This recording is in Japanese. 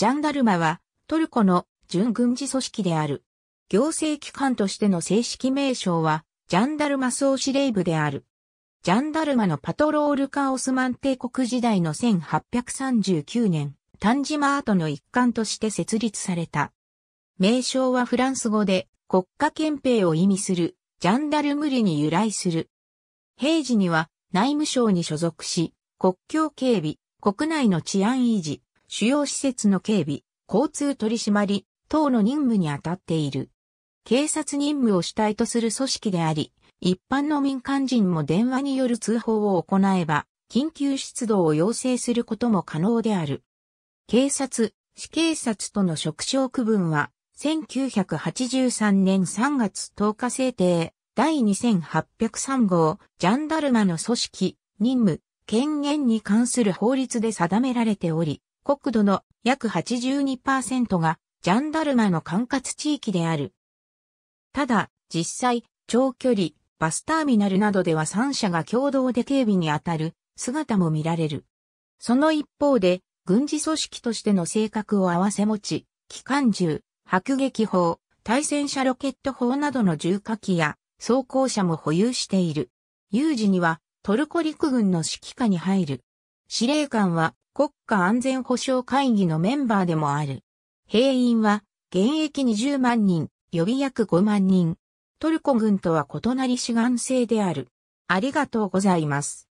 ジャンダルマはトルコの準軍事組織である。行政機関としての正式名称はジャンダルマ総司令部である。ジャンダルマのパトロールカオスマン帝国時代の1839年、タンジマートの一環として設立された。名称はフランス語で国家憲兵を意味するジャンダルムリに由来する。平時には内務省に所属し、国境警備、国内の治安維持、主要施設の警備、交通取締り等の任務に当たっている。警察任務を主体とする組織であり、一般の民間人も電話による通報を行えば、緊急出動を要請することも可能である。警察、市警察との職称区分は、1983年3月10日制定、第2803号、ジャンダルマの組織、任務、権限に関する法律で定められており、国土の約82%がジャンダルマの管轄地域である。ただ、実際、長距離、バスターミナルなどでは3社が共同で警備に当たる姿も見られる。その一方で、軍事組織としての性格を合わせ持ち、機関銃、迫撃砲、対戦車ロケット砲などの重火器や装甲車も保有している。有事にはトルコ陸軍の指揮下に入る。司令官は国家安全保障会議のメンバーでもある。兵員は現役20万人、予備役5万人。トルコ軍とは異なり志願制である。ありがとうございます。